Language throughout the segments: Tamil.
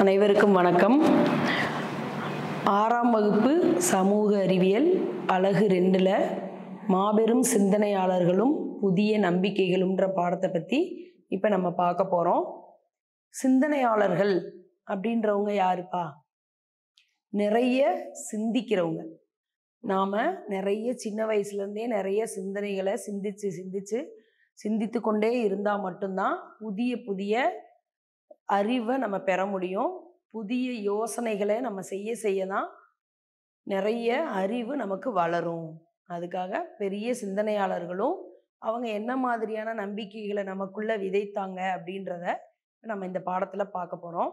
அனைவருக்கும் வணக்கம் ஆறாம் வகுப்பு சமூக அறிவியல் அழகு ரெண்டில் மாபெரும் சிந்தனையாளர்களும் புதிய நம்பிக்கைகளும்ன்ற பாடத்தை பற்றி இப்போ நம்ம பார்க்க போகிறோம் சிந்தனையாளர்கள் அப்படின்றவங்க யாருப்பா நிறைய சிந்திக்கிறவங்க நாம் நிறைய சின்ன வயசுலேருந்தே நிறைய சிந்தனைகளை சிந்தித்து சிந்திச்சு சிந்தித்து கொண்டே இருந்தால் மட்டும்தான் புதிய புதிய அறிவை நம்ம பெற முடியும் புதிய யோசனைகளை நம்ம செய்ய செய்ய தான் நிறைய அறிவு நமக்கு வளரும் அதுக்காக பெரிய சிந்தனையாளர்களும் அவங்க என்ன மாதிரியான நம்பிக்கைகளை நமக்குள்ளே விதைத்தாங்க அப்படின்றத நம்ம இந்த பாடத்தில் பார்க்க போகிறோம்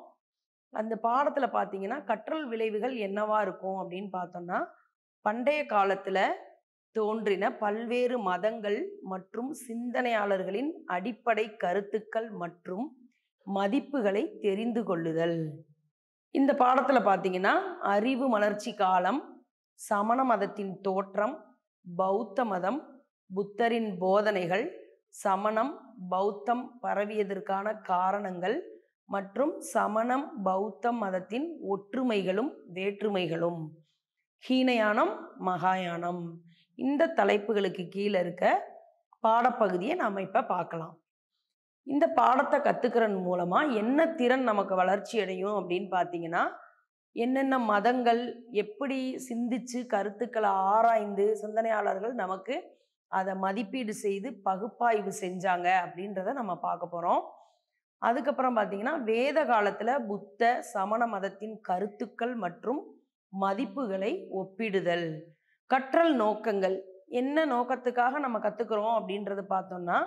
அந்த பாடத்தில் பார்த்தீங்கன்னா கற்றல் விளைவுகள் என்னவா இருக்கும் அப்படின்னு பார்த்தோம்னா பண்டைய காலத்தில் தோன்றின பல்வேறு மதங்கள் மற்றும் சிந்தனையாளர்களின் அடிப்படை கருத்துக்கள் மற்றும் மதிப்புகளை தெரிந்து கொள்ளுதல் இந்த பாடத்தில் பார்த்தீங்கன்னா அறிவு மலர்ச்சி காலம் சமண மதத்தின் தோற்றம் பௌத்த மதம் புத்தரின் போதனைகள் சமணம் பௌத்தம் பரவியதற்கான காரணங்கள் மற்றும் சமணம் பௌத்த மதத்தின் ஒற்றுமைகளும் வேற்றுமைகளும் ஹீனயானம் மகாயானம் இந்த தலைப்புகளுக்கு கீழே இருக்க பாடப்பகுதியை நாம் இப்போ பார்க்கலாம் இந்த பாடத்தை கற்றுக்கிறன் மூலமாக என்ன திறன் நமக்கு வளர்ச்சி அடையும் அப்படின்னு பார்த்தீங்கன்னா என்னென்ன மதங்கள் எப்படி சிந்திச்சு கருத்துக்களை ஆராய்ந்து சிந்தனையாளர்கள் நமக்கு அதை மதிப்பீடு செய்து பகுப்பாய்வு செஞ்சாங்க அப்படின்றத நம்ம பார்க்க போகிறோம் அதுக்கப்புறம் பார்த்தீங்கன்னா வேத காலத்தில் புத்த சமண மதத்தின் கருத்துக்கள் மற்றும் மதிப்புகளை ஒப்பிடுதல் கற்றல் நோக்கங்கள் என்ன நோக்கத்துக்காக நம்ம கற்றுக்குறோம் அப்படின்றது பார்த்தோம்னா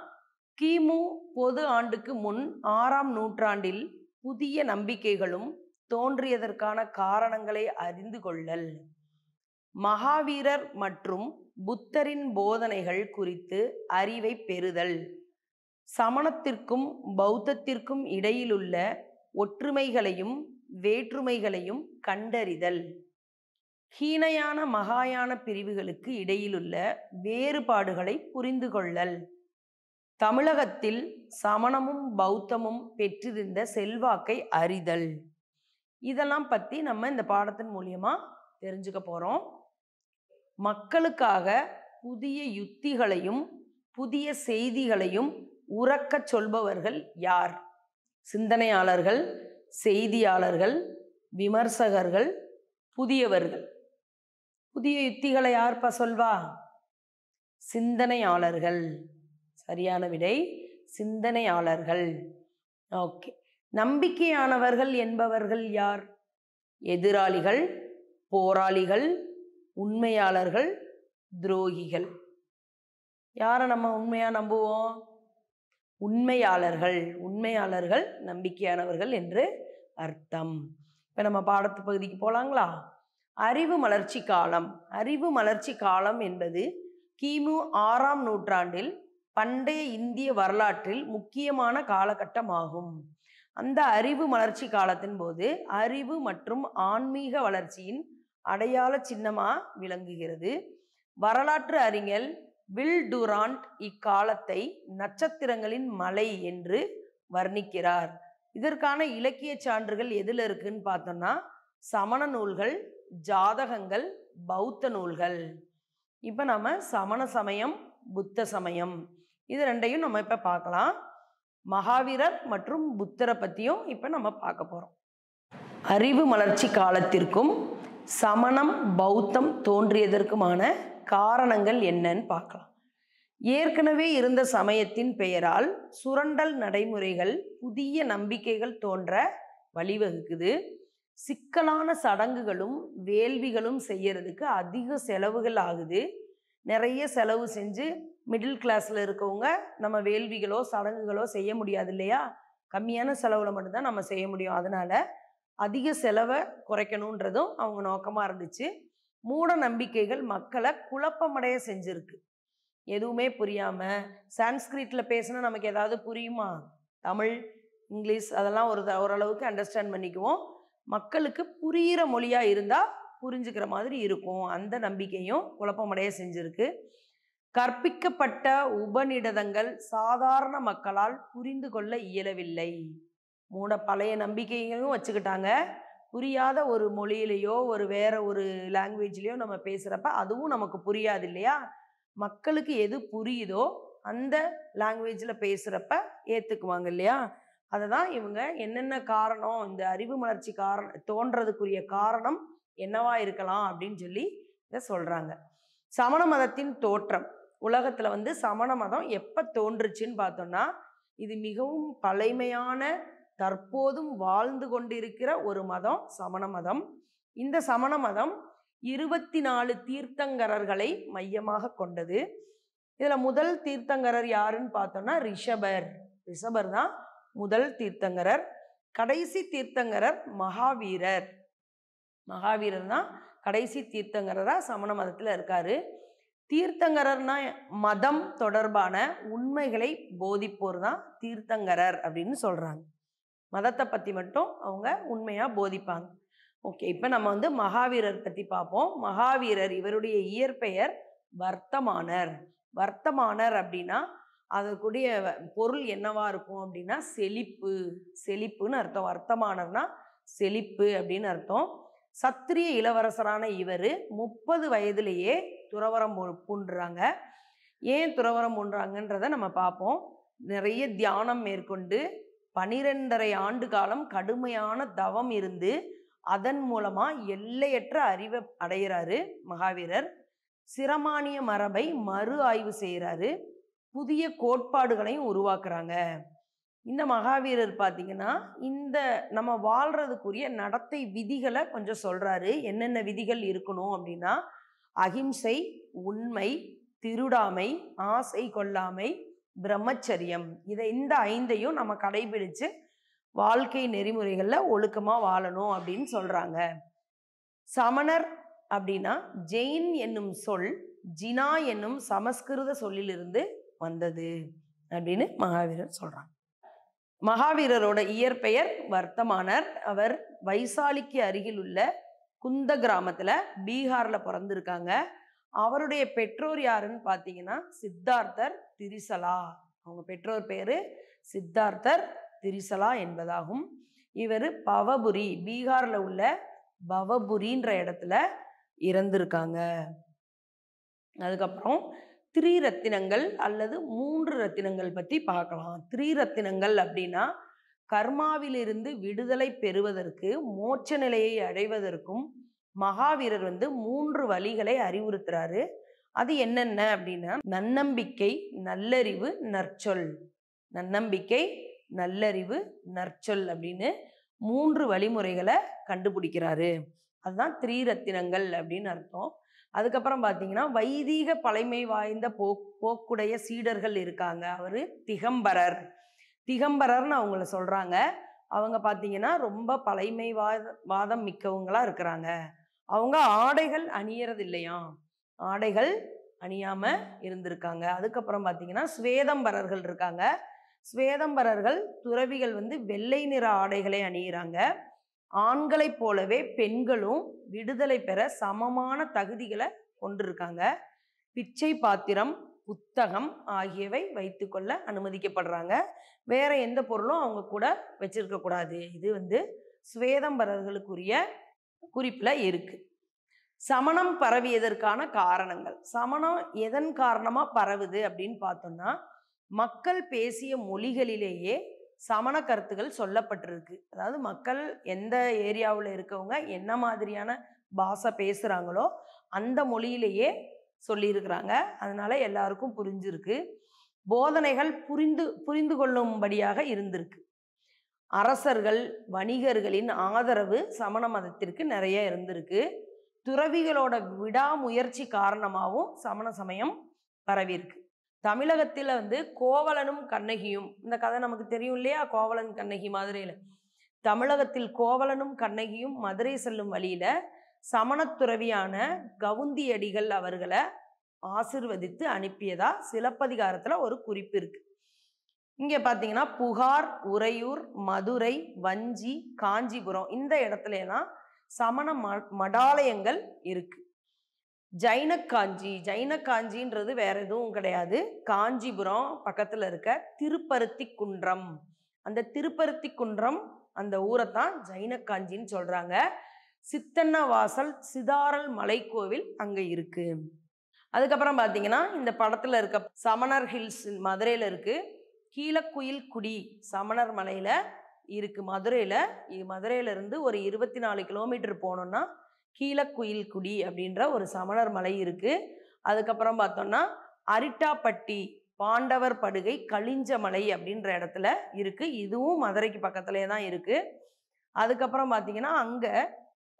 கிமு பொது ஆண்டுக்கு முன் ஆறாம் நூற்றாண்டில் புதிய நம்பிக்கைகளும் தோன்றியதற்கான காரணங்களை அறிந்து கொள்ளல் மகாவீரர் மற்றும் புத்தரின் போதனைகள் குறித்து அறிவை பெறுதல் சமணத்திற்கும் பௌத்தத்திற்கும் இடையிலுள்ள ஒற்றுமைகளையும் வேற்றுமைகளையும் கண்டறிதல் ஹீனயான மகாயான பிரிவுகளுக்கு இடையிலுள்ள வேறுபாடுகளை புரிந்து கொள்ளல் தமிழகத்தில் சமணமும் பௌத்தமும் பெற்றிருந்த செல்வாக்கை அறிதல் இதெல்லாம் பற்றி நம்ம இந்த பாடத்தின் மூலியமாக தெரிஞ்சுக்க போகிறோம் மக்களுக்காக புதிய யுத்திகளையும் புதிய செய்திகளையும் உறக்க சொல்பவர்கள் யார் சிந்தனையாளர்கள் செய்தியாளர்கள் விமர்சகர்கள் புதியவர்கள் புதிய யுத்திகளை யார்ப்பா சொல்வா சிந்தனையாளர்கள் சரியான விடை சிந்தனையாளர்கள் ஓகே நம்பிக்கையானவர்கள் என்பவர்கள் யார் எதிராளிகள் போராளிகள் உண்மையாளர்கள் துரோகிகள் யாரை நம்ம உண்மையாக நம்புவோம் உண்மையாளர்கள் உண்மையாளர்கள் நம்பிக்கையானவர்கள் என்று அர்த்தம் இப்போ நம்ம பாடத்து பகுதிக்கு போகலாங்களா அறிவு மலர்ச்சி காலம் அறிவு மலர்ச்சி காலம் என்பது கிமு ஆறாம் நூற்றாண்டில் பண்டைய இந்திய வரலாற்றில் முக்கியமான காலகட்டமாகும் அந்த அறிவு வளர்ச்சி காலத்தின் போது அறிவு மற்றும் ஆன்மீக வளர்ச்சியின் அடையாள சின்னமா விளங்குகிறது வரலாற்று அறிஞர் வில் டுராண்ட் இக்காலத்தை நட்சத்திரங்களின் மலை என்று வர்ணிக்கிறார் இதற்கான இலக்கிய சான்றுகள் எதில் இருக்குன்னு பார்த்தோம்னா சமண நூல்கள் ஜாதகங்கள் பௌத்த நூல்கள் இப்போ நாம சமண சமயம் புத்த சமயம் இது ரெண்டையும் நம்ம இப்போ பார்க்கலாம் மகாவீரர் மற்றும் புத்தரை பற்றியும் இப்போ நம்ம பார்க்க போகிறோம் அறிவு மலர்ச்சி காலத்திற்கும் சமணம் பௌத்தம் தோன்றியதற்குமான காரணங்கள் என்னன்னு பார்க்கலாம் ஏற்கனவே இருந்த சமயத்தின் பெயரால் சுரண்டல் நடைமுறைகள் புதிய நம்பிக்கைகள் தோன்ற வழிவகுக்குது சிக்கலான சடங்குகளும் வேள்விகளும் செய்யறதுக்கு அதிக செலவுகள் ஆகுது நிறைய செலவு செஞ்சு மிடில் கிளாஸில் இருக்கவங்க நம்ம வேள்விகளோ சடங்குகளோ செய்ய முடியாது இல்லையா கம்மியான செலவில் மட்டும்தான் நம்ம செய்ய முடியும் அதனால் அதிக செலவை குறைக்கணுன்றதும் அவங்க நோக்கமாக இருந்துச்சு மூட நம்பிக்கைகள் மக்களை குழப்பமடைய செஞ்சுருக்கு எதுவுமே புரியாமல் சான்ஸ்கிரிட்டில் பேசினா நமக்கு ஏதாவது புரியுமா தமிழ் இங்கிலீஷ் அதெல்லாம் ஒரு ஓரளவுக்கு அண்டர்ஸ்டாண்ட் பண்ணிக்குவோம் மக்களுக்கு புரிகிற மொழியாக இருந்தால் புரிஞ்சுக்கிற மாதிரி இருக்கும் அந்த நம்பிக்கையும் குழப்பமடைய செஞ்சுருக்கு கற்பிக்கப்பட்ட உபநிடதங்கள் சாதாரண மக்களால் புரிந்து கொள்ள இயலவில்லை மூட பழைய நம்பிக்கைகளும் வச்சுக்கிட்டாங்க புரியாத ஒரு மொழியிலையோ ஒரு வேற ஒரு லாங்குவேஜ்லேயோ நம்ம பேசுகிறப்ப அதுவும் நமக்கு புரியாது இல்லையா மக்களுக்கு எது புரியுதோ அந்த லாங்குவேஜில் பேசுகிறப்ப ஏற்றுக்குவாங்க இல்லையா அதை தான் இவங்க என்னென்ன காரணம் இந்த அறிவு மலர்ச்சி காரணம் தோன்றதுக்குரிய காரணம் என்னவா இருக்கலாம் அப்படின்னு சொல்லி இதை சொல்கிறாங்க சமண மதத்தின் தோற்றம் உலகத்தில் வந்து சமண மதம் எப்போ தோன்றுச்சுன்னு பார்த்தோம்னா இது மிகவும் பழைமையான தற்போதும் வாழ்ந்து கொண்டிருக்கிற ஒரு மதம் சமண மதம் இந்த சமண மதம் இருபத்தி நாலு தீர்த்தங்கரர்களை மையமாக கொண்டது இதில் முதல் தீர்த்தங்கரர் யாருன்னு பார்த்தோம்னா ரிஷபர் ரிஷபர் தான் முதல் தீர்த்தங்கரர் கடைசி தீர்த்தங்கரர் மகாவீரர் மகாவீரர் தான் கடைசி தீர்த்தங்கரராக சமண மதத்தில் இருக்காரு தீர்த்தங்கரர்னா மதம் தொடர்பான உண்மைகளை போதிப்போர் தான் தீர்த்தங்கரர் அப்படின்னு சொல்கிறாங்க மதத்தை பற்றி மட்டும் அவங்க உண்மையாக போதிப்பாங்க ஓகே இப்போ நம்ம வந்து மகாவீரர் பற்றி பார்ப்போம் மகாவீரர் இவருடைய இயற்பெயர் வர்த்தமானர் வர்த்தமானர் அப்படின்னா அதற்குடைய பொருள் என்னவா இருக்கும் அப்படின்னா செழிப்பு செழிப்புன்னு அர்த்தம் வர்த்தமானர்னா செழிப்பு அப்படின்னு அர்த்தம் சத்திரிய இளவரசரான இவர் முப்பது வயதுலேயே துறவரம் பூண்டுறாங்க ஏன் துறவரம் பூண்டுறாங்கன்றத நம்ம பார்ப்போம் நிறைய தியானம் மேற்கொண்டு பனிரெண்டரை ஆண்டு காலம் கடுமையான தவம் இருந்து அதன் மூலமாக எல்லையற்ற அறிவை அடைகிறாரு மகாவீரர் சிரமானிய மரபை மறு ஆய்வு செய்கிறாரு புதிய கோட்பாடுகளையும் உருவாக்குறாங்க இந்த மகாவீரர் பார்த்திங்கன்னா இந்த நம்ம வாழ்கிறதுக்குரிய நடத்தை விதிகளை கொஞ்சம் சொல்கிறாரு என்னென்ன விதிகள் இருக்கணும் அப்படின்னா அகிம்சை உண்மை திருடாமை ஆசை கொள்ளாமை பிரம்மச்சரியம் இதை இந்த ஐந்தையும் நம்ம கடைபிடித்து வாழ்க்கை நெறிமுறைகளில் ஒழுக்கமாக வாழணும் அப்படின்னு சொல்கிறாங்க சமணர் அப்படின்னா ஜெயின் என்னும் சொல் ஜினா என்னும் சமஸ்கிருத சொல்லிலிருந்து வந்தது அப்படின்னு மகாவீரர் சொல்கிறாங்க மகாவீரரோட இயற்பெயர் வர்த்தமானர் அவர் வைசாலிக்கு அருகில் உள்ள குந்த கிராமத்தில் பீகாரில் பிறந்திருக்காங்க அவருடைய பெற்றோர் யாருன்னு பார்த்தீங்கன்னா சித்தார்த்தர் திரிசலா அவங்க பெற்றோர் பேர் சித்தார்த்தர் திரிசலா என்பதாகும் இவர் பவபுரி பீகாரில் உள்ள பவபுரின்ற இடத்துல இறந்திருக்காங்க அதுக்கப்புறம் த்ரீ ரத்தினங்கள் அல்லது மூன்று ரத்தினங்கள் பற்றி பார்க்கலாம் ரத்தினங்கள் அப்படின்னா கர்மாவிலிருந்து விடுதலை பெறுவதற்கு மோட்ச நிலையை அடைவதற்கும் மகாவீரர் வந்து மூன்று வழிகளை அறிவுறுத்துறாரு அது என்னென்ன அப்படின்னா நன்னம்பிக்கை நல்லறிவு நற்சொல் நன்னம்பிக்கை நல்லறிவு நற்சொல் அப்படின்னு மூன்று வழிமுறைகளை கண்டுபிடிக்கிறாரு அதுதான் த்ரீ ரத்தினங்கள் அப்படின்னு அர்த்தம் அதுக்கப்புறம் பார்த்தீங்கன்னா வைதீக பழைமை வாய்ந்த போ போக்குடைய சீடர்கள் இருக்காங்க அவர் திகம்பரர் திகம்பரர்னு அவங்கள சொல்கிறாங்க அவங்க பார்த்தீங்கன்னா ரொம்ப பழைமை வாதம் மிக்கவங்களாக இருக்கிறாங்க அவங்க ஆடைகள் அணியறது இல்லையா ஆடைகள் அணியாமல் இருந்திருக்காங்க அதுக்கப்புறம் பார்த்தீங்கன்னா ஸ்வேதம்பரர்கள் இருக்காங்க ஸ்வேதம்பரர்கள் துறவிகள் வந்து வெள்ளை நிற ஆடைகளை அணியிறாங்க ஆண்களைப் போலவே பெண்களும் விடுதலை பெற சமமான தகுதிகளை கொண்டிருக்காங்க பிச்சை பாத்திரம் புத்தகம் ஆகியவை வைத்துக்கொள்ள அனுமதிக்கப்படுறாங்க வேற எந்த பொருளும் அவங்க கூட வச்சிருக்க கூடாது இது வந்து சுவேதம்பரர்களுக்குரிய குறிப்பில் இருக்கு சமணம் பரவியதற்கான காரணங்கள் சமணம் எதன் காரணமாக பரவுது அப்படின்னு பார்த்தோம்னா மக்கள் பேசிய மொழிகளிலேயே சமண கருத்துகள் சொல்லப்பட்டிருக்கு அதாவது மக்கள் எந்த ஏரியாவில் இருக்கவங்க என்ன மாதிரியான பாஷை பேசுகிறாங்களோ அந்த மொழியிலேயே சொல்லியிருக்கிறாங்க அதனால எல்லாருக்கும் புரிஞ்சிருக்கு போதனைகள் புரிந்து புரிந்து கொள்ளும்படியாக இருந்திருக்கு அரசர்கள் வணிகர்களின் ஆதரவு சமண மதத்திற்கு நிறைய இருந்திருக்கு துறவிகளோட விடாமுயற்சி காரணமாகவும் சமண சமயம் பரவியிருக்கு தமிழகத்தில் வந்து கோவலனும் கண்ணகியும் இந்த கதை நமக்கு தெரியும் இல்லையா கோவலன் கண்ணகி மதுரையில் தமிழகத்தில் கோவலனும் கண்ணகியும் மதுரை செல்லும் வழியில் சமணத்துறவியான கவுந்தியடிகள் அவர்களை ஆசிர்வதித்து அனுப்பியதா சிலப்பதிகாரத்தில் ஒரு குறிப்பு இருக்கு இங்கே பார்த்தீங்கன்னா புகார் உறையூர் மதுரை வஞ்சி காஞ்சிபுரம் இந்த இடத்துலலாம் சமண ம மடாலயங்கள் இருக்கு ஜைன காஞ்சி ஜைன காஞ்சின்றது வேற எதுவும் கிடையாது காஞ்சிபுரம் பக்கத்தில் இருக்க திருப்பருத்தி குன்றம் அந்த திருப்பருத்தி குன்றம் அந்த ஊரை தான் ஜைன காஞ்சின்னு சொல்கிறாங்க சித்தன்ன வாசல் சிதாரல் மலை கோவில் அங்கே இருக்குது அதுக்கப்புறம் பார்த்தீங்கன்னா இந்த படத்தில் இருக்க சமணர் ஹில்ஸ் மதுரையில் இருக்குது கீழக்குயில் குடி சமணர் மலையில் இருக்குது மதுரையில் மதுரையிலேருந்து ஒரு இருபத்தி நாலு கிலோமீட்டர் போனோம்னா கீழக்குயில்குடி அப்படின்ற ஒரு சமணர் மலை இருக்குது அதுக்கப்புறம் பார்த்தோம்னா அரிட்டாப்பட்டி பாண்டவர் படுகை மலை அப்படின்ற இடத்துல இருக்குது இதுவும் மதுரைக்கு பக்கத்துலேயே தான் இருக்குது அதுக்கப்புறம் பார்த்தீங்கன்னா அங்கே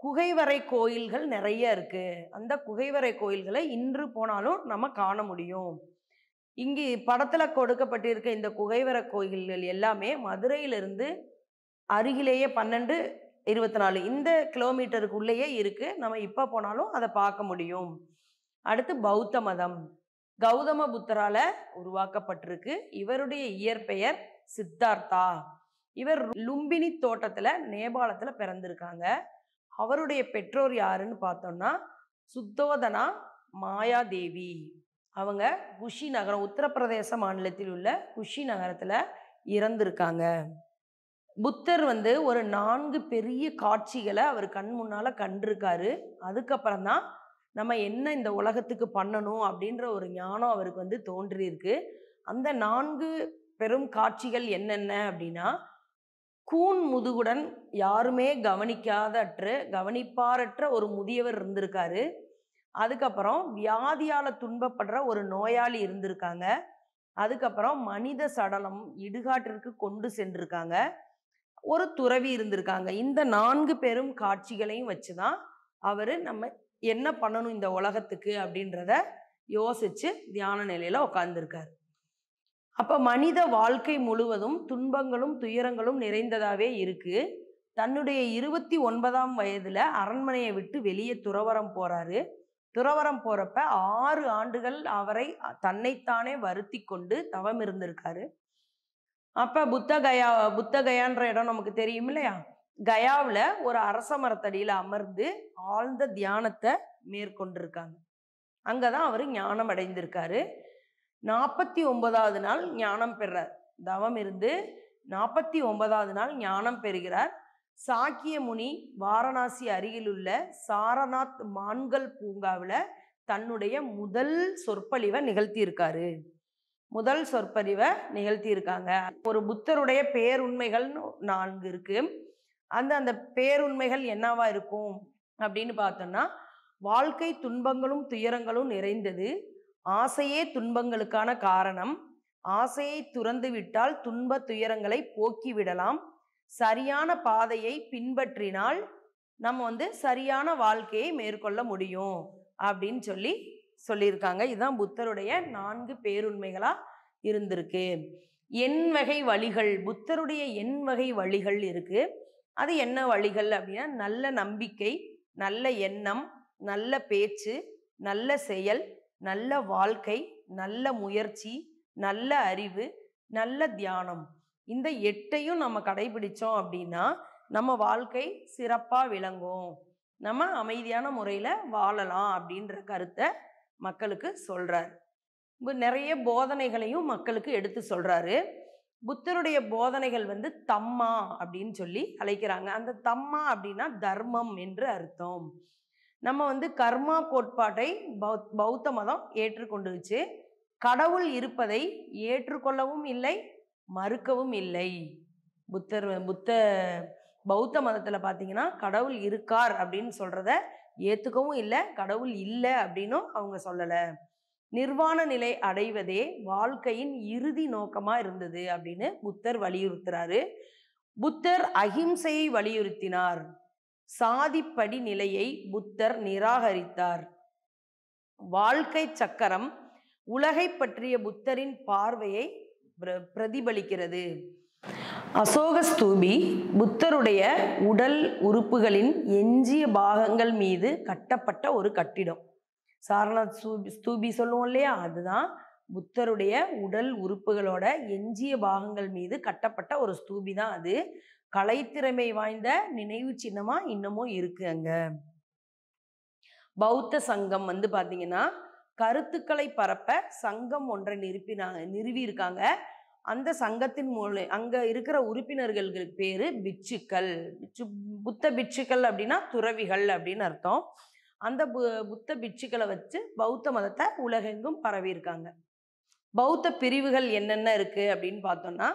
குகைவரை கோயில்கள் நிறைய இருக்குது அந்த குகைவரை கோயில்களை இன்று போனாலும் நம்ம காண முடியும் இங்கே படத்தில் கொடுக்கப்பட்டிருக்க இந்த குகைவர கோயில்கள் எல்லாமே மதுரையிலிருந்து அருகிலேயே பன்னெண்டு இருபத்தி நாலு இந்த கிலோமீட்டருக்குள்ளேயே இருக்குது நம்ம இப்போ போனாலும் அதை பார்க்க முடியும் அடுத்து பௌத்த மதம் கௌதம புத்தரால உருவாக்கப்பட்டிருக்கு இவருடைய இயற்பெயர் சித்தார்த்தா இவர் லும்பினி தோட்டத்தில் நேபாளத்தில் பிறந்திருக்காங்க அவருடைய பெற்றோர் யாருன்னு பார்த்தோம்னா சுத்தோதனா மாயாதேவி அவங்க குஷி நகரம் உத்தரப்பிரதேச மாநிலத்தில் உள்ள குஷி நகரத்தில் இறந்திருக்காங்க புத்தர் வந்து ஒரு நான்கு பெரிய காட்சிகளை அவர் கண் முன்னால் கண்டிருக்காரு அதுக்கப்புறம் தான் நம்ம என்ன இந்த உலகத்துக்கு பண்ணணும் அப்படின்ற ஒரு ஞானம் அவருக்கு வந்து தோன்றியிருக்கு அந்த நான்கு பெரும் காட்சிகள் என்னென்ன அப்படின்னா கூன் முதுகுடன் யாருமே கவனிக்காதற்று கவனிப்பாரற்ற ஒரு முதியவர் இருந்திருக்காரு அதுக்கப்புறம் வியாதியால் துன்பப்படுற ஒரு நோயாளி இருந்திருக்காங்க அதுக்கப்புறம் மனித சடலம் இடுகாட்டிற்கு கொண்டு சென்றிருக்காங்க ஒரு துறவி இருந்திருக்காங்க இந்த நான்கு பெரும் காட்சிகளையும் வச்சு தான் அவர் நம்ம என்ன பண்ணணும் இந்த உலகத்துக்கு அப்படின்றத யோசிச்சு தியான நிலையில் உட்காந்துருக்கார் அப்போ மனித வாழ்க்கை முழுவதும் துன்பங்களும் துயரங்களும் நிறைந்ததாகவே இருக்குது தன்னுடைய இருபத்தி ஒன்பதாம் வயதில் அரண்மனையை விட்டு வெளியே துறவரம் போகிறாரு துறவரம் போகிறப்ப ஆறு ஆண்டுகள் அவரை தன்னைத்தானே வருத்தி கொண்டு தவம் இருந்திருக்காரு அப்போ புத்த கயா புத்த கயான்ற இடம் நமக்கு தெரியும் இல்லையா கயாவில் ஒரு அரச மரத்தடியில் அமர்ந்து ஆழ்ந்த தியானத்தை மேற்கொண்டிருக்காங்க அங்கே தான் அவர் ஞானம் அடைந்திருக்காரு நாற்பத்தி ஒன்பதாவது நாள் ஞானம் பெறார் தவம் இருந்து நாற்பத்தி ஒன்பதாவது நாள் ஞானம் பெறுகிறார் சாக்கிய முனி வாரணாசி அருகிலுள்ள சாரநாத் மான்கள் பூங்காவில் தன்னுடைய முதல் சொற்பொழிவை நிகழ்த்தியிருக்காரு முதல் சொற்பதிவை நிகழ்த்தியிருக்காங்க ஒரு புத்தருடைய பேருண்மைகள்னு நான்கு இருக்கு அந்த அந்த பேருண்மைகள் என்னவா இருக்கும் அப்படின்னு பார்த்தோம்னா வாழ்க்கை துன்பங்களும் துயரங்களும் நிறைந்தது ஆசையே துன்பங்களுக்கான காரணம் ஆசையை துறந்து விட்டால் துன்ப துயரங்களை போக்கி விடலாம் சரியான பாதையை பின்பற்றினால் நம்ம வந்து சரியான வாழ்க்கையை மேற்கொள்ள முடியும் அப்படின்னு சொல்லி சொல்லியிருக்காங்க இதுதான் புத்தருடைய நான்கு பேருண்மைகளாக இருந்திருக்கு எண் வகை வழிகள் புத்தருடைய எண் வகை வழிகள் இருக்குது அது என்ன வழிகள் அப்படின்னா நல்ல நம்பிக்கை நல்ல எண்ணம் நல்ல பேச்சு நல்ல செயல் நல்ல வாழ்க்கை நல்ல முயற்சி நல்ல அறிவு நல்ல தியானம் இந்த எட்டையும் நம்ம கடைபிடிச்சோம் அப்படின்னா நம்ம வாழ்க்கை சிறப்பாக விளங்கும் நம்ம அமைதியான முறையில் வாழலாம் அப்படின்ற கருத்தை மக்களுக்கு சொல்கிறார் நிறைய போதனைகளையும் மக்களுக்கு எடுத்து சொல்கிறாரு புத்தருடைய போதனைகள் வந்து தம்மா அப்படின்னு சொல்லி அழைக்கிறாங்க அந்த தம்மா அப்படின்னா தர்மம் என்று அர்த்தம் நம்ம வந்து கர்மா கோட்பாட்டை பௌத்த மதம் ஏற்றுக்கொண்டுச்சு கடவுள் இருப்பதை ஏற்றுக்கொள்ளவும் இல்லை மறுக்கவும் இல்லை புத்தர் புத்த பௌத்த மதத்தில் பார்த்தீங்கன்னா கடவுள் இருக்கார் அப்படின்னு சொல்கிறத ஏற்றுக்கவும் இல்லை கடவுள் இல்லை அப்படின்னும் அவங்க சொல்லலை நிர்வாண நிலை அடைவதே வாழ்க்கையின் இறுதி நோக்கமாக இருந்தது அப்படின்னு புத்தர் வலியுறுத்துறாரு புத்தர் அகிம்சையை வலியுறுத்தினார் சாதிப்படி நிலையை புத்தர் நிராகரித்தார் வாழ்க்கை சக்கரம் உலகை பற்றிய புத்தரின் பார்வையை பிரதிபலிக்கிறது அசோகஸ்தூபி புத்தருடைய உடல் உறுப்புகளின் எஞ்சிய பாகங்கள் மீது கட்டப்பட்ட ஒரு கட்டிடம் சாரநாத் ஸ்தூபி ஸ்தூபி சொல்லுவோம் இல்லையா அதுதான் புத்தருடைய உடல் உறுப்புகளோட எஞ்சிய பாகங்கள் மீது கட்டப்பட்ட ஒரு ஸ்தூபி தான் அது கலைத்திறமை வாய்ந்த நினைவு சின்னமா இன்னமும் இருக்கு அங்க பௌத்த சங்கம் வந்து பாத்தீங்கன்னா கருத்துக்களை பரப்ப சங்கம் ஒன்றை நிறுப்பினாங்க நிறுவி இருக்காங்க அந்த சங்கத்தின் மூலம் அங்கே இருக்கிற உறுப்பினர்களுக்கு பேர் பிட்சுக்கள் பிட்சு புத்த பிட்சுக்கள் அப்படின்னா துறவிகள் அப்படின்னு அர்த்தம் அந்த பு புத்த பிட்சுக்களை வச்சு பௌத்த மதத்தை உலகெங்கும் பரவியிருக்காங்க பௌத்த பிரிவுகள் என்னென்ன இருக்குது அப்படின்னு பார்த்தோம்னா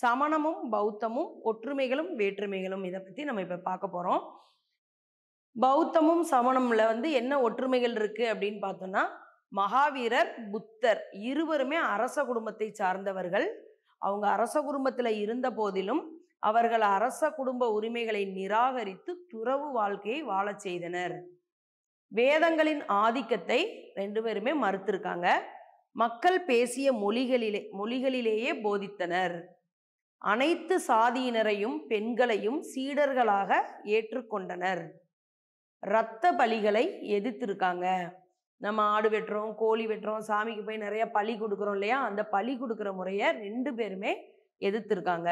சமணமும் பௌத்தமும் ஒற்றுமைகளும் வேற்றுமைகளும் இதை பற்றி நம்ம இப்போ பார்க்க போகிறோம் பௌத்தமும் சமணமில் வந்து என்ன ஒற்றுமைகள் இருக்குது அப்படின்னு பார்த்தோம்னா மகாவீரர் புத்தர் இருவருமே அரச குடும்பத்தை சார்ந்தவர்கள் அவங்க அரச குடும்பத்தில் இருந்த போதிலும் அவர்கள் அரச குடும்ப உரிமைகளை நிராகரித்து துறவு வாழ்க்கையை வாழச் செய்தனர் வேதங்களின் ஆதிக்கத்தை ரெண்டு பேருமே மறுத்திருக்காங்க மக்கள் பேசிய மொழிகளிலே மொழிகளிலேயே போதித்தனர் அனைத்து சாதியினரையும் பெண்களையும் சீடர்களாக ஏற்றுக்கொண்டனர் இரத்த பலிகளை எதிர்த்திருக்காங்க நம்ம ஆடு வெட்டுறோம் கோழி வெட்டுறோம் சாமிக்கு போய் நிறைய பழி கொடுக்குறோம் இல்லையா அந்த பழி கொடுக்குற முறையை ரெண்டு பேருமே எதிர்த்திருக்காங்க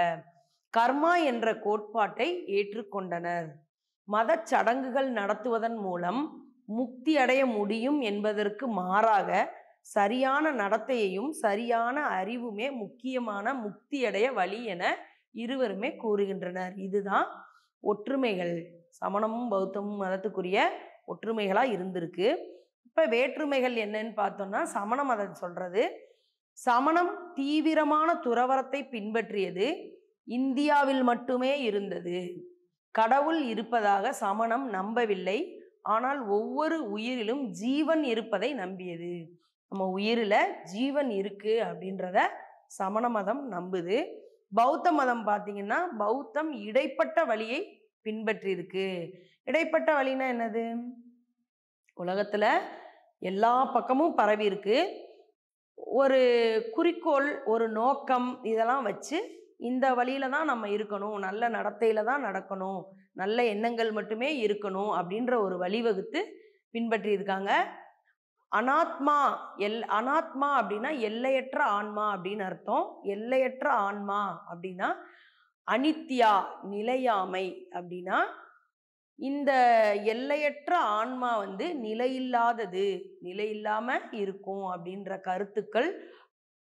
கர்மா என்ற கோட்பாட்டை ஏற்றுக்கொண்டனர் மத சடங்குகள் நடத்துவதன் மூலம் முக்தி அடைய முடியும் என்பதற்கு மாறாக சரியான நடத்தையையும் சரியான அறிவுமே முக்கியமான முக்தி அடைய வழி என இருவருமே கூறுகின்றனர் இதுதான் ஒற்றுமைகள் சமணமும் பௌத்தமும் மதத்துக்குரிய ஒற்றுமைகளாக இருந்திருக்கு இப்போ வேற்றுமைகள் என்னன்னு பார்த்தோம்னா சமணம் அதை சொல்கிறது சமணம் தீவிரமான துறவரத்தை பின்பற்றியது இந்தியாவில் மட்டுமே இருந்தது கடவுள் இருப்பதாக சமணம் நம்பவில்லை ஆனால் ஒவ்வொரு உயிரிலும் ஜீவன் இருப்பதை நம்பியது நம்ம உயிரில் ஜீவன் இருக்குது அப்படின்றத சமண மதம் நம்புது பௌத்த மதம் பார்த்தீங்கன்னா பௌத்தம் இடைப்பட்ட வழியை பின்பற்றியிருக்கு இடைப்பட்ட வழினா என்னது உலகத்தில் எல்லா பக்கமும் பரவி ஒரு குறிக்கோள் ஒரு நோக்கம் இதெல்லாம் வச்சு இந்த வழியில தான் நம்ம இருக்கணும் நல்ல நடத்தையில தான் நடக்கணும் நல்ல எண்ணங்கள் மட்டுமே இருக்கணும் அப்படின்ற ஒரு வழிவகுத்து பின்பற்றியிருக்காங்க அனாத்மா எல் அனாத்மா அப்படின்னா எல்லையற்ற ஆன்மா அப்படின்னு அர்த்தம் எல்லையற்ற ஆன்மா அப்படின்னா அனித்யா நிலையாமை அப்படின்னா இந்த எல்லையற்ற ஆன்மா வந்து நிலையில்லாதது நிலையில்லாமல் இருக்கும் அப்படின்ற கருத்துக்கள்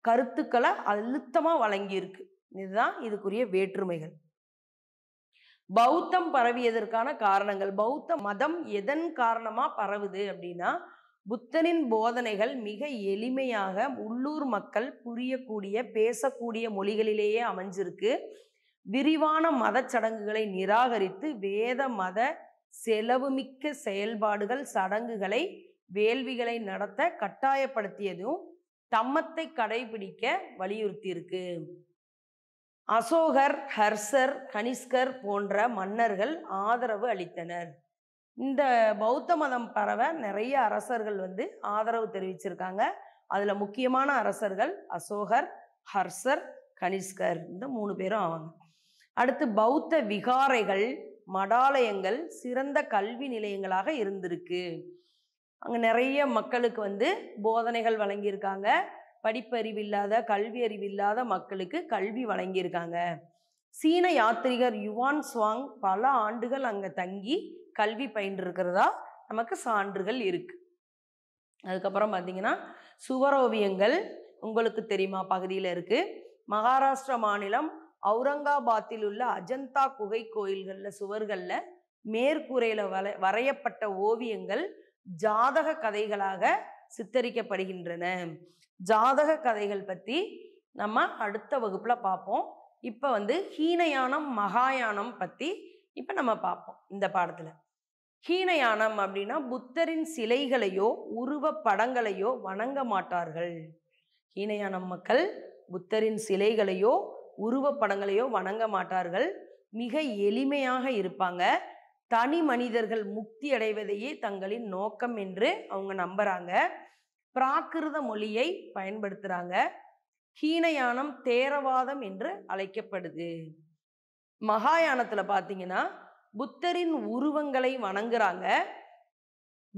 கருத்துக்களை அழுத்தமாக வழங்கியிருக்கு இதுதான் இதுக்குரிய வேற்றுமைகள் பௌத்தம் பரவியதற்கான காரணங்கள் பௌத்த மதம் எதன் காரணமாக பரவுது அப்படின்னா புத்தனின் போதனைகள் மிக எளிமையாக உள்ளூர் மக்கள் புரியக்கூடிய பேசக்கூடிய மொழிகளிலேயே அமைஞ்சிருக்கு விரிவான மத சடங்குகளை நிராகரித்து வேத மத செலவுமிக்க செயல்பாடுகள் சடங்குகளை வேள்விகளை நடத்த கட்டாயப்படுத்தியதும் தம்மத்தை கடைபிடிக்க வலியுறுத்தியிருக்கு அசோகர் ஹர்சர் கனிஷ்கர் போன்ற மன்னர்கள் ஆதரவு அளித்தனர் இந்த பௌத்த மதம் பரவ நிறைய அரசர்கள் வந்து ஆதரவு தெரிவிச்சிருக்காங்க அதில் முக்கியமான அரசர்கள் அசோகர் ஹர்சர் கனிஷ்கர் இந்த மூணு பேரும் ஆவாங்க அடுத்து பௌத்த விகாரைகள் மடாலயங்கள் சிறந்த கல்வி நிலையங்களாக இருந்திருக்கு அங்கே நிறைய மக்களுக்கு வந்து போதனைகள் வழங்கியிருக்காங்க படிப்பறிவு இல்லாத கல்வி அறிவு இல்லாத மக்களுக்கு கல்வி வழங்கியிருக்காங்க சீன யாத்திரிகர் யுவான் சுவாங் பல ஆண்டுகள் அங்கே தங்கி கல்வி பயின்றிருக்கிறதா நமக்கு சான்றுகள் இருக்கு அதுக்கப்புறம் பார்த்தீங்கன்னா சுவரோவியங்கள் உங்களுக்கு தெரியுமா பகுதியில் இருக்கு மகாராஷ்டிரா மாநிலம் அவுரங்காபாத்தில் உள்ள அஜந்தா குகை கோயில்களில் சுவர்களில் மேற்கூரையில் வர வரையப்பட்ட ஓவியங்கள் ஜாதக கதைகளாக சித்தரிக்கப்படுகின்றன ஜாதக கதைகள் பற்றி நம்ம அடுத்த வகுப்பில் பார்ப்போம் இப்போ வந்து ஹீனயானம் மகாயானம் பற்றி இப்போ நம்ம பார்ப்போம் இந்த பாடத்தில் ஹீனயானம் அப்படின்னா புத்தரின் சிலைகளையோ உருவ படங்களையோ வணங்க மாட்டார்கள் ஹீனயானம் மக்கள் புத்தரின் சிலைகளையோ உருவப்படங்களையோ வணங்க மாட்டார்கள் மிக எளிமையாக இருப்பாங்க தனி மனிதர்கள் முக்தி அடைவதையே தங்களின் நோக்கம் என்று அவங்க நம்புறாங்க பிராகிருத மொழியை பயன்படுத்துகிறாங்க ஹீனயானம் தேரவாதம் என்று அழைக்கப்படுது மகாயானத்தில் பார்த்தீங்கன்னா புத்தரின் உருவங்களை வணங்குறாங்க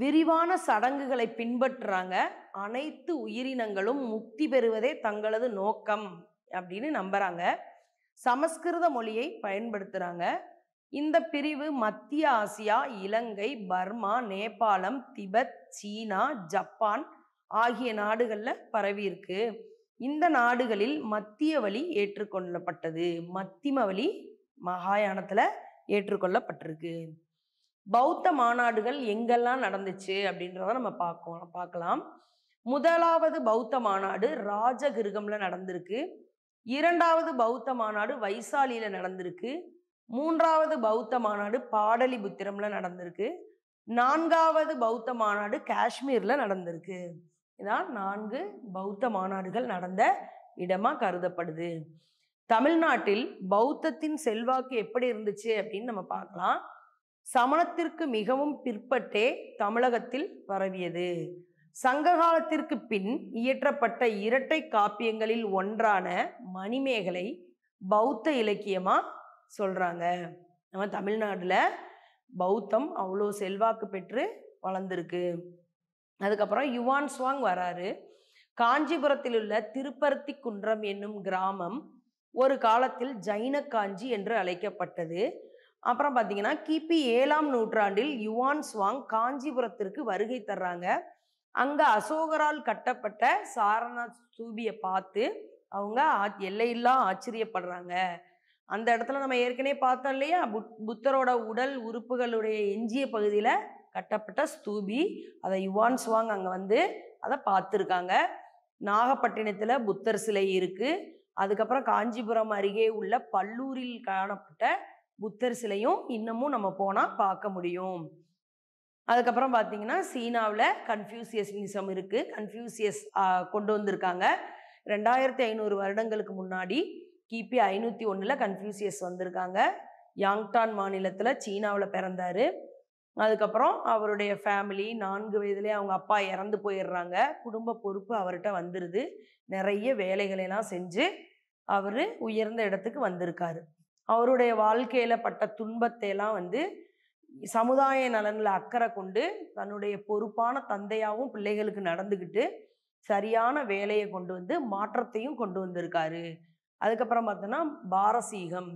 விரிவான சடங்குகளை பின்பற்றுறாங்க அனைத்து உயிரினங்களும் முக்தி பெறுவதே தங்களது நோக்கம் அப்படின்னு நம்புகிறாங்க சமஸ்கிருத மொழியை பயன்படுத்துகிறாங்க இந்த பிரிவு மத்திய Asia Ilangai Burma Nepal Tibet China Japan ஆகிய நாடுகளில் பரவி இருக்கு இந்த நாடுகளில் மத்திய வழி ஏற்றுக்கொள்ளப்பட்டது மத்திம வழி மகாயானத்தில் ஏற்றுக்கொள்ளப்பட்டிருக்கு பௌத்த மாநாடுகள் எங்கெல்லாம் நடந்துச்சு அப்படின்றத நம்ம பார்க்கலாம் பார்க்கலாம் முதலாவது பௌத்த மாநாடு ராஜகிருகம்ல நடந்திருக்கு இரண்டாவது பௌத்த மாநாடு வைசாலியில் நடந்திருக்கு மூன்றாவது பௌத்த மாநாடு பாடலிபுத்திரம்ல நடந்திருக்கு நான்காவது பௌத்த மாநாடு காஷ்மீரில் நடந்திருக்கு இதான் நான்கு பௌத்த மாநாடுகள் நடந்த இடமா கருதப்படுது தமிழ்நாட்டில் பௌத்தத்தின் செல்வாக்கு எப்படி இருந்துச்சு அப்படின்னு நம்ம பார்க்கலாம் சமணத்திற்கு மிகவும் பிற்பட்டே தமிழகத்தில் பரவியது சங்ககாலத்திற்கு பின் இயற்றப்பட்ட இரட்டை காப்பியங்களில் ஒன்றான மணிமேகலை பௌத்த இலக்கியமா சொல்றாங்க நம்ம தமிழ்நாட்டில் பௌத்தம் அவ்வளோ செல்வாக்கு பெற்று வளர்ந்துருக்கு அதுக்கப்புறம் யுவான் சுவாங் வராரு காஞ்சிபுரத்தில் உள்ள திருப்பருத்தி குன்றம் என்னும் கிராமம் ஒரு காலத்தில் ஜைன காஞ்சி என்று அழைக்கப்பட்டது அப்புறம் பார்த்தீங்கன்னா கிபி ஏழாம் நூற்றாண்டில் யுவான் சுவாங் காஞ்சிபுரத்திற்கு வருகை தர்றாங்க அங்கே அசோகரால் கட்டப்பட்ட சாரநாத் ஸ்தூபியை பார்த்து அவங்க எல்லையெல்லாம் ஆச்சரியப்படுறாங்க அந்த இடத்துல நம்ம ஏற்கனவே பார்த்தோம் இல்லையா புத்தரோட உடல் உறுப்புகளுடைய எஞ்சிய பகுதியில் கட்டப்பட்ட ஸ்தூபி அதை யுவான் சுவாங் அங்கே வந்து அதை பார்த்துருக்காங்க நாகப்பட்டினத்தில் புத்தர் சிலை இருக்குது அதுக்கப்புறம் காஞ்சிபுரம் அருகே உள்ள பல்லூரில் காணப்பட்ட புத்தர் சிலையும் இன்னமும் நம்ம போனால் பார்க்க முடியும் அதுக்கப்புறம் பார்த்தீங்கன்னா சீனாவில் கன்ஃபியூசியஸிசம் இருக்குது கன்ஃபியூசியஸ் கொண்டு வந்திருக்காங்க ரெண்டாயிரத்தி ஐநூறு வருடங்களுக்கு முன்னாடி கிபி ஐநூற்றி ஒன்றில் கன்ஃபியூசியஸ் வந்திருக்காங்க யாங்டான் மாநிலத்தில் சீனாவில் பிறந்தார் அதுக்கப்புறம் அவருடைய ஃபேமிலி நான்கு வயதுலேயே அவங்க அப்பா இறந்து போயிடுறாங்க குடும்ப பொறுப்பு அவர்கிட்ட வந்துடுது நிறைய வேலைகளெல்லாம் செஞ்சு அவர் உயர்ந்த இடத்துக்கு வந்திருக்காரு அவருடைய வாழ்க்கையில் பட்ட துன்பத்தை எல்லாம் வந்து சமுதாய நலனில் அக்கறை கொண்டு தன்னுடைய பொறுப்பான தந்தையாகவும் பிள்ளைகளுக்கு நடந்துக்கிட்டு சரியான வேலையை கொண்டு வந்து மாற்றத்தையும் கொண்டு வந்திருக்காரு அதுக்கப்புறம் பார்த்தோன்னா பாரசீகம்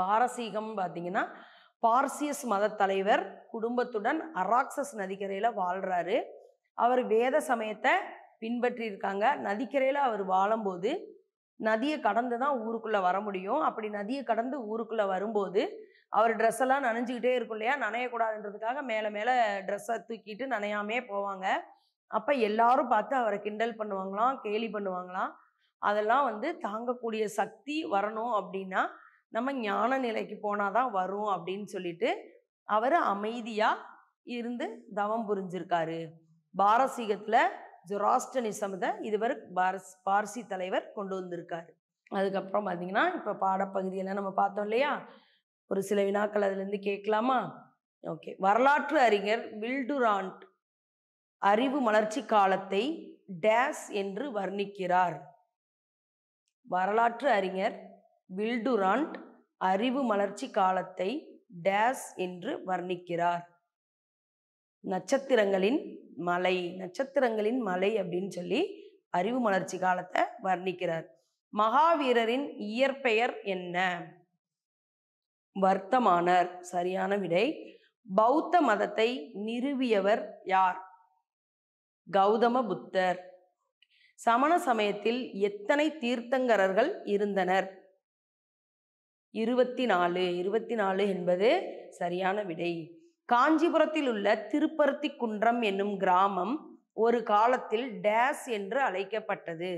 பாரசீகம் பார்த்தீங்கன்னா பார்சியஸ் மத தலைவர் குடும்பத்துடன் அராக்சஸ் நதிக்கரையில் வாழ்கிறாரு அவர் வேத சமயத்தை பின்பற்றியிருக்காங்க நதிக்கரையில் அவர் வாழும்போது நதியை கடந்து தான் ஊருக்குள்ளே வர முடியும் அப்படி நதியை கடந்து ஊருக்குள்ளே வரும்போது அவர் ட்ரெஸ் எல்லாம் நனைஞ்சிக்கிட்டே இருக்கும் இல்லையா நனையக்கூடாதுன்றதுக்காக மேலே மேலே ட்ரெஸ்ஸை தூக்கிட்டு நனையாமே போவாங்க அப்போ எல்லாரும் பார்த்து அவரை கிண்டல் பண்ணுவாங்களாம் கேலி பண்ணுவாங்களாம் அதெல்லாம் வந்து தாங்கக்கூடிய சக்தி வரணும் அப்படின்னா நம்ம ஞான நிலைக்கு போனால் தான் வரும் அப்படின்னு சொல்லிட்டு அவர் அமைதியாக இருந்து தவம் புரிஞ்சிருக்காரு பாரசீகத்தில் ஜொராஸ்டனிசமத இதுவரை பாரஸ் பார்சி தலைவர் கொண்டு வந்திருக்காரு அதுக்கப்புறம் பார்த்தீங்கன்னா இப்போ பாடப்பகுதியெல்லாம் நம்ம பார்த்தோம் இல்லையா ஒரு சில வினாக்கள் அதுலேருந்து கேட்கலாமா ஓகே வரலாற்று அறிஞர் வில்டுராண்ட் அறிவு மலர்ச்சி காலத்தை டேஸ் என்று வர்ணிக்கிறார் வரலாற்று அறிஞர் வில்டுராண்ட் அறிவு மலர்ச்சி காலத்தை டேஸ் என்று வர்ணிக்கிறார் நட்சத்திரங்களின் மலை நட்சத்திரங்களின் மலை அப்படின்னு சொல்லி அறிவு மலர்ச்சி காலத்தை வர்ணிக்கிறார் மகாவீரரின் இயற்பெயர் என்ன வர்த்தமானர் சரியான விடை பௌத்த மதத்தை நிறுவியவர் யார் கௌதம புத்தர் சமண சமயத்தில் எத்தனை தீர்த்தங்கரர்கள் இருந்தனர் இருபத்தி நாலு இருபத்தி நாலு என்பது சரியான விடை காஞ்சிபுரத்தில் உள்ள திருப்பருத்தி குன்றம் என்னும் கிராமம் ஒரு காலத்தில் டேஸ் என்று அழைக்கப்பட்டது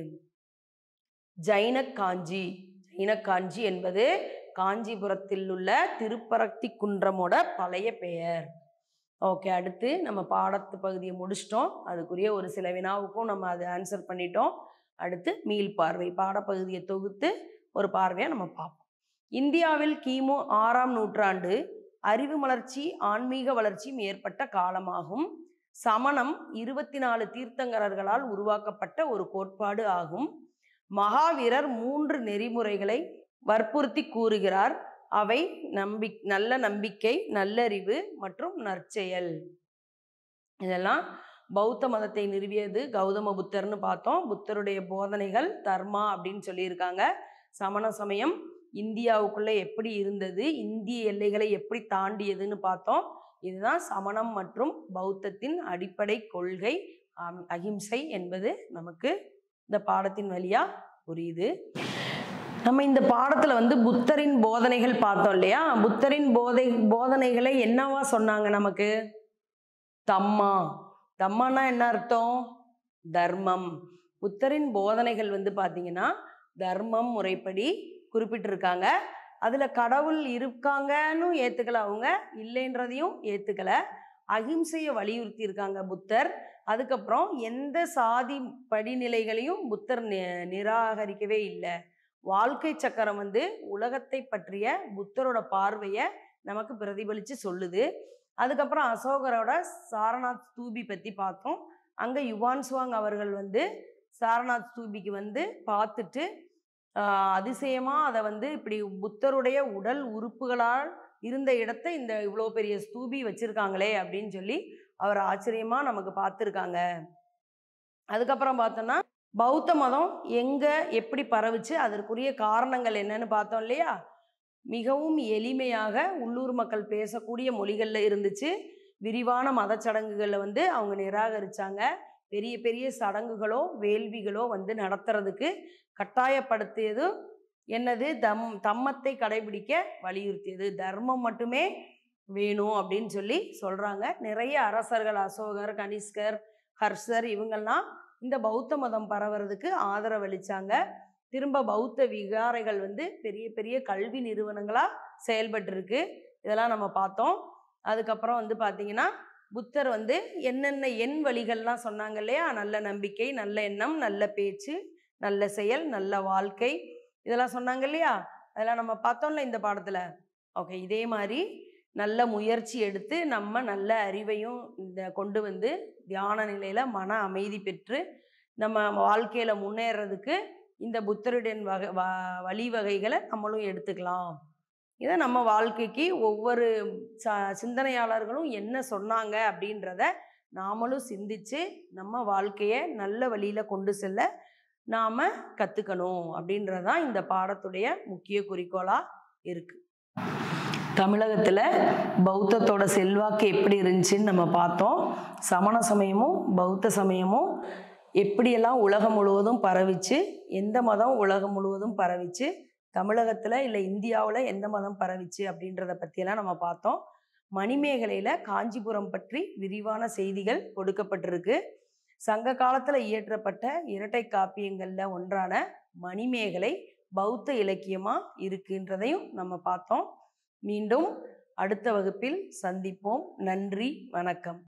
ஜைன காஞ்சி ஜைன காஞ்சி என்பது காஞ்சிபுரத்தில் உள்ள திருப்பரக்தி குன்றமோட பழைய பெயர் ஓகே அடுத்து நம்ம பாடத்து பகுதியை முடிச்சிட்டோம் அதுக்குரிய ஒரு சில வினாவுக்கும் நம்ம அதை ஆன்சர் பண்ணிட்டோம் அடுத்து மீள் பார்வை பாடப்பகுதியை தொகுத்து ஒரு பார்வையை நம்ம பார்ப்போம் இந்தியாவில் கிமு ஆறாம் நூற்றாண்டு அறிவு வளர்ச்சி ஆன்மீக வளர்ச்சியும் ஏற்பட்ட காலமாகும் சமணம் இருபத்தி நாலு தீர்த்தங்கரர்களால் உருவாக்கப்பட்ட ஒரு கோட்பாடு ஆகும் மகாவீரர் மூன்று நெறிமுறைகளை வற்புறுத்தி கூறுகிறார் அவை நம்பி நல்ல நம்பிக்கை நல்லறிவு மற்றும் நற்செயல் இதெல்லாம் பௌத்த மதத்தை நிறுவியது கௌதம புத்தர்னு பார்த்தோம் புத்தருடைய போதனைகள் தர்மா அப்படின்னு சொல்லியிருக்காங்க சமண சமயம் இந்தியாவுக்குள்ள எப்படி இருந்தது இந்திய எல்லைகளை எப்படி தாண்டியதுன்னு பார்த்தோம் இதுதான் சமணம் மற்றும் பௌத்தத்தின் அடிப்படை கொள்கை அஹிம்சை என்பது நமக்கு இந்த பாடத்தின் வழியா புரியுது நம்ம இந்த பாடத்தில் வந்து புத்தரின் போதனைகள் பார்த்தோம் இல்லையா புத்தரின் போதை போதனைகளை என்னவா சொன்னாங்க நமக்கு தம்மா தம்மானா என்ன அர்த்தம் தர்மம் புத்தரின் போதனைகள் வந்து பாத்தீங்கன்னா தர்மம் முறைப்படி குறிப்பிட்டிருக்காங்க அதில் கடவுள் இருக்காங்கன்னு ஏற்றுக்கலை அவங்க இல்லைன்றதையும் ஏற்றுக்கலை அகிம்சையை வலியுறுத்தி இருக்காங்க புத்தர் அதுக்கப்புறம் எந்த சாதி படிநிலைகளையும் புத்தர் நிராகரிக்கவே இல்லை வாழ்க்கை சக்கரம் வந்து உலகத்தை பற்றிய புத்தரோட பார்வையை நமக்கு பிரதிபலித்து சொல்லுது அதுக்கப்புறம் அசோகரோட சாரநாத் ஸ்தூபி பற்றி பார்த்தோம் அங்கே யுவான் சுவாங் அவர்கள் வந்து சாரநாத் ஸ்தூபிக்கு வந்து பார்த்துட்டு அதிசயமாக அதை வந்து இப்படி புத்தருடைய உடல் உறுப்புகளால் இருந்த இடத்த இந்த இவ்வளோ பெரிய ஸ்தூபி வச்சுருக்காங்களே அப்படின்னு சொல்லி அவர் ஆச்சரியமாக நமக்கு பார்த்துருக்காங்க அதுக்கப்புறம் பார்த்தோன்னா பௌத்த மதம் எங்கே எப்படி பரவுச்சு அதற்குரிய காரணங்கள் என்னன்னு பார்த்தோம் இல்லையா மிகவும் எளிமையாக உள்ளூர் மக்கள் பேசக்கூடிய மொழிகளில் இருந்துச்சு விரிவான மத சடங்குகளை வந்து அவங்க நிராகரித்தாங்க பெரிய பெரிய சடங்குகளோ வேள்விகளோ வந்து நடத்துறதுக்கு கட்டாயப்படுத்தியது என்னது தம் தம்மத்தை கடைபிடிக்க வலியுறுத்தியது தர்மம் மட்டுமே வேணும் அப்படின்னு சொல்லி சொல்கிறாங்க நிறைய அரசர்கள் அசோகர் கனிஷ்கர் ஹர்ஷர் இவங்கெல்லாம் இந்த பௌத்த மதம் பரவுறதுக்கு ஆதரவளித்தாங்க திரும்ப பௌத்த விகாரைகள் வந்து பெரிய பெரிய கல்வி நிறுவனங்களாக செயல்பட்டுருக்கு இதெல்லாம் நம்ம பார்த்தோம் அதுக்கப்புறம் வந்து பார்த்திங்கன்னா புத்தர் வந்து என்னென்ன எண் வழிகள்லாம் சொன்னாங்க இல்லையா நல்ல நம்பிக்கை நல்ல எண்ணம் நல்ல பேச்சு நல்ல செயல் நல்ல வாழ்க்கை இதெல்லாம் சொன்னாங்க இல்லையா அதெல்லாம் நம்ம பார்த்தோம்ல இந்த பாடத்தில் ஓகே இதே மாதிரி நல்ல முயற்சி எடுத்து நம்ம நல்ல அறிவையும் இந்த கொண்டு வந்து தியான நிலையில் மன அமைதி பெற்று நம்ம வாழ்க்கையில் முன்னேறதுக்கு இந்த புத்தருடன் வகை வ வழிவகைகளை நம்மளும் எடுத்துக்கலாம் இதை நம்ம வாழ்க்கைக்கு ஒவ்வொரு ச சிந்தனையாளர்களும் என்ன சொன்னாங்க அப்படின்றத நாமளும் சிந்தித்து நம்ம வாழ்க்கையை நல்ல வழியில் கொண்டு செல்ல நாம் கற்றுக்கணும் அப்படின்றதான் இந்த பாடத்துடைய முக்கிய குறிக்கோளாக இருக்குது தமிழகத்தில் பௌத்தத்தோட செல்வாக்கு எப்படி இருந்துச்சுன்னு நம்ம பார்த்தோம் சமண சமயமும் பௌத்த சமயமும் எப்படியெல்லாம் உலகம் முழுவதும் பரவிச்சு எந்த மதம் உலகம் முழுவதும் பரவிச்சு தமிழகத்தில் இல்லை இந்தியாவில் எந்த மதம் பரவிச்சு அப்படின்றத பற்றியெல்லாம் நம்ம பார்த்தோம் மணிமேகலையில் காஞ்சிபுரம் பற்றி விரிவான செய்திகள் கொடுக்கப்பட்டிருக்கு சங்க காலத்தில் இயற்றப்பட்ட இரட்டை காப்பியங்களில் ஒன்றான மணிமேகலை பௌத்த இலக்கியமாக இருக்குன்றதையும் நம்ம பார்த்தோம் மீண்டும் அடுத்த வகுப்பில் சந்திப்போம் நன்றி வணக்கம்